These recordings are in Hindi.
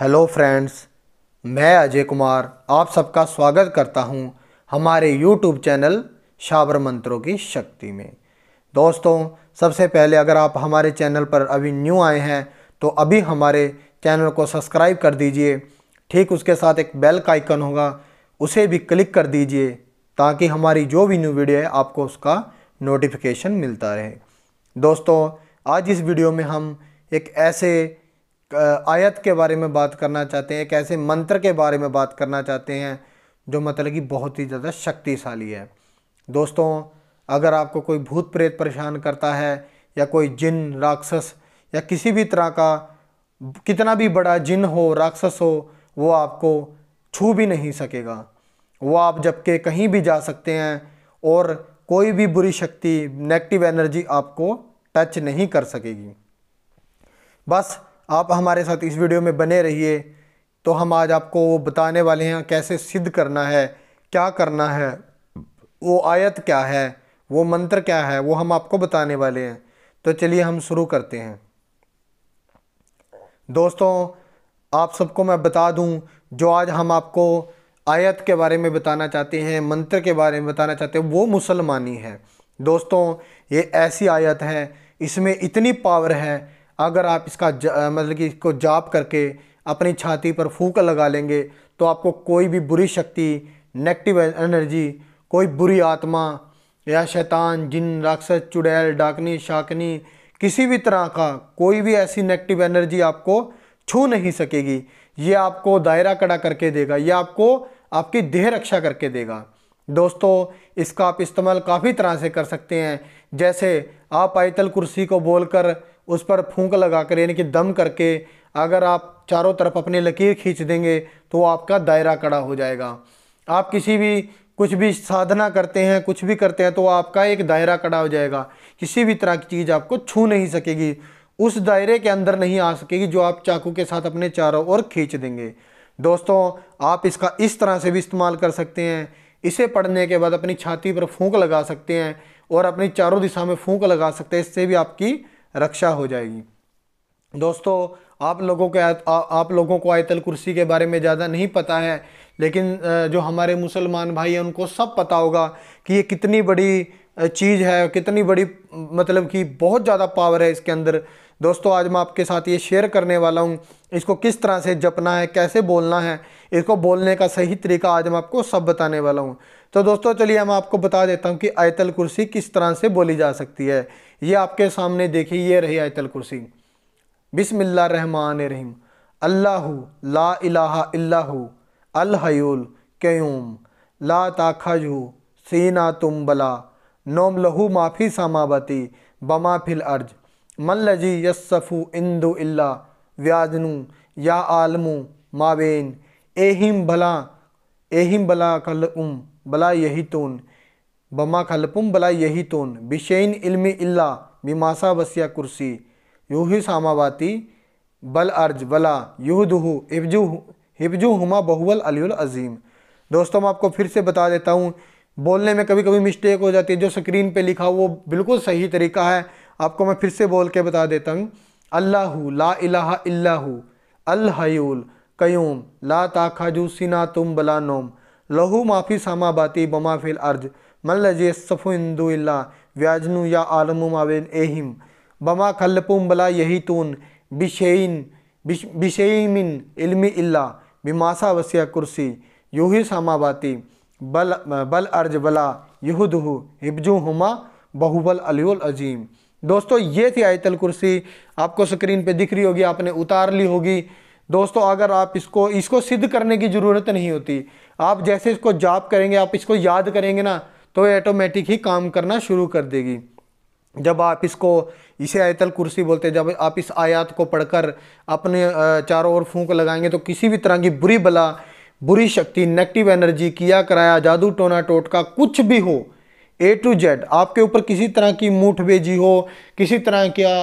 हेलो फ्रेंड्स मैं अजय कुमार आप सबका स्वागत करता हूं हमारे यूट्यूब चैनल शाबर मंत्रों की शक्ति में दोस्तों सबसे पहले अगर आप हमारे चैनल पर अभी न्यू आए हैं तो अभी हमारे चैनल को सब्सक्राइब कर दीजिए ठीक उसके साथ एक बेल का आइकन होगा उसे भी क्लिक कर दीजिए ताकि हमारी जो भी न्यू वीडियो है आपको उसका नोटिफिकेशन मिलता रहे दोस्तों आज इस वीडियो में हम एक ऐसे आयत के बारे में बात करना चाहते हैं एक ऐसे मंत्र के बारे में बात करना चाहते हैं जो मतलब कि बहुत ही ज़्यादा शक्तिशाली है दोस्तों अगर आपको कोई भूत प्रेत परेशान करता है या कोई जिन राक्षस या किसी भी तरह का कितना भी बड़ा जिन हो राक्षस हो वो आपको छू भी नहीं सकेगा वो आप जबकि कहीं भी जा सकते हैं और कोई भी बुरी शक्ति नेगेटिव एनर्जी आपको टच नहीं कर सकेगी बस आप हमारे साथ इस वीडियो में बने रहिए तो हम आज आपको वो बताने वाले हैं कैसे सिद्ध करना है क्या करना है वो आयत क्या है वो मंत्र क्या है वो हम आपको बताने वाले हैं तो चलिए हम शुरू करते हैं दोस्तों आप सबको मैं बता दूं जो आज हम आपको आयत के बारे में बताना चाहते हैं मंत्र के बारे में बताना चाहते हैं वो मुसलमानी है दोस्तों ये ऐसी आयत है इसमें इतनी पावर है अगर आप इसका मतलब कि इसको जाप करके अपनी छाती पर फूक लगा लेंगे तो आपको कोई भी बुरी शक्ति नेगेटिव एनर्जी कोई बुरी आत्मा या शैतान जिन राक्षस चुड़ैल डाकनी शाकनी किसी भी तरह का कोई भी ऐसी नेगेटिव एनर्जी आपको छू नहीं सकेगी ये आपको दायरा कड़ा करके देगा ये आपको आपकी देह रक्षा करके देगा दोस्तों इसका आप इस्तेमाल काफ़ी तरह से कर सकते हैं जैसे आप आयतल कुर्सी को बोलकर उस पर फूंक लगा कर यानी कि दम करके अगर आप चारों तरफ अपनी लकीर खींच देंगे तो आपका दायरा कड़ा हो जाएगा आप किसी भी कुछ भी साधना करते हैं कुछ भी करते हैं तो आपका एक दायरा कड़ा हो जाएगा किसी भी तरह की चीज़ आपको छू नहीं सकेगी उस दायरे के अंदर नहीं आ सकेगी जो आप चाकू के साथ अपने चारों ओर खींच देंगे दोस्तों आप इसका इस तरह से भी इस्तेमाल कर सकते हैं इसे पढ़ने के बाद अपनी छाती पर फूंक लगा सकते हैं और अपनी चारों दिशा में फूंक लगा सकते हैं इससे भी आपकी रक्षा हो जाएगी दोस्तों आप लोगों के आ, आ, आप लोगों को आयतल कुर्सी के बारे में ज़्यादा नहीं पता है लेकिन जो हमारे मुसलमान भाई हैं उनको सब पता होगा कि ये कितनी बड़ी चीज़ है कितनी बड़ी मतलब कि बहुत ज़्यादा पावर है इसके अंदर दोस्तों आज मैं आपके साथ ये शेयर करने वाला हूँ इसको किस तरह से जपना है कैसे बोलना है इसको बोलने का सही तरीका आज मैं आपको सब बताने वाला हूँ तो दोस्तों चलिए मैं आपको बता देता हूँ कि आयतल कुर्सी किस तरह से बोली जा सकती है ये आपके सामने देखिए ये रही आयतल कुर्सी रहमान रहीम अल्लाह ला इलाहा इल्लाहु अलहयूल क्यूम ला ताखजू सीना तुम बला नोम लहू माफ़ी सामाबती बमा फिल अर्ज मन लजी यसफ़ू इंदु इल्ला व्याजनु या आलमू मावेन एहिम भला एहिम बला कल उम भला यही तून बमा खलपुम बला यही तोन बिशेन इल्म इल्ला मीमासा वसिया कुर्सी यूही सामावाती बल अर्ज वला दुह हिबजू हिबजू हुमा बहुवल अलील अज़ीम दोस्तों मैं आपको फिर से बता देता हूँ बोलने में कभी कभी मिस्टेक हो जाती है जो स्क्रीन पे लिखा वो बिल्कुल सही तरीका है आपको मैं फिर से बोल के बता देता हूँ अल्लाह ला इला अल्लाह अल हयूल कयूम ला जू सिना तुम बला नोम लहू माफ़ी सामाबाती बमाफिल अर्ज मन लजे सफ़ु इंदु इला व्याजनु या आलमु मावेन एहिम बमा खल्लपुम बला यही तून बिशेन बिशेमिन इल्मी इल्ला बिमासा वसिया कुर्सी यूही सामाबाती बल बल अर्ज बला यहदहू हिब्जू हुमा बहुबल अलियुल अजीम दोस्तों ये थी आयतल कुर्सी आपको स्क्रीन पे दिख रही होगी आपने उतार ली होगी दोस्तों अगर आप इसको इसको सिद्ध करने की ज़रूरत नहीं होती आप जैसे इसको जाप करेंगे आप इसको याद करेंगे ना तो ये ऑटोमेटिक ही काम करना शुरू कर देगी जब आप इसको इसे आयतल कुर्सी बोलते हैं जब आप इस आयात को पढ़कर अपने चारों ओर फूंक लगाएंगे तो किसी भी तरह की बुरी बला बुरी शक्ति नेगेटिव एनर्जी किया कराया जादू टोना टोटका कुछ भी हो ए टू जेड आपके ऊपर किसी तरह की मूठ बेजी हो किसी तरह का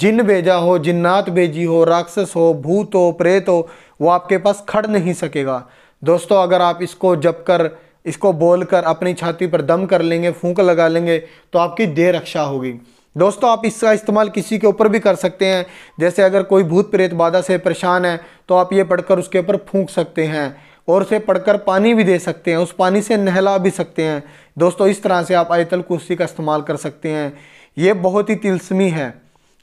जिन भेजा हो जिन्नात भेजी हो राक्षस हो भूत हो प्रेत हो वो आपके पास खड़ नहीं सकेगा दोस्तों अगर आप इसको जप कर इसको बोल कर अपनी छाती पर दम कर लेंगे फूंक लगा लेंगे तो आपकी देह रक्षा होगी दोस्तों आप इसका इस्तेमाल किसी के ऊपर भी कर सकते हैं जैसे अगर कोई भूत प्रेत बाधा से परेशान है तो आप ये पढ़कर उसके ऊपर फूंक सकते हैं और उसे पढ़कर पानी भी दे सकते हैं उस पानी से नहला भी सकते हैं दोस्तों इस तरह से आप आयतल कुर्सी का इस्तेमाल कर सकते हैं ये बहुत ही तिलस्मी है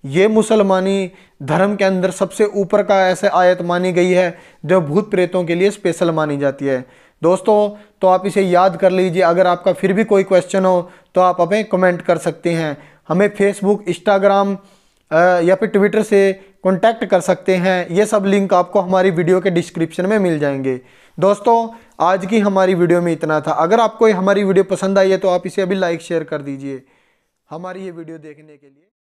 ये मुसलमानी धर्म के अंदर सबसे ऊपर का ऐसे आयत मानी गई है जो भूत प्रेतों के लिए स्पेशल मानी जाती है दोस्तों तो आप इसे याद कर लीजिए अगर आपका फिर भी कोई क्वेश्चन हो तो आप हमें कमेंट कर सकते हैं हमें फेसबुक इंस्टाग्राम या फिर ट्विटर से कॉन्टैक्ट कर सकते हैं ये सब लिंक आपको हमारी वीडियो के डिस्क्रिप्शन में मिल जाएंगे दोस्तों आज की हमारी वीडियो में इतना था अगर आपको हमारी वीडियो पसंद आई है तो आप इसे अभी लाइक शेयर कर दीजिए हमारी ये वीडियो देखने के लिए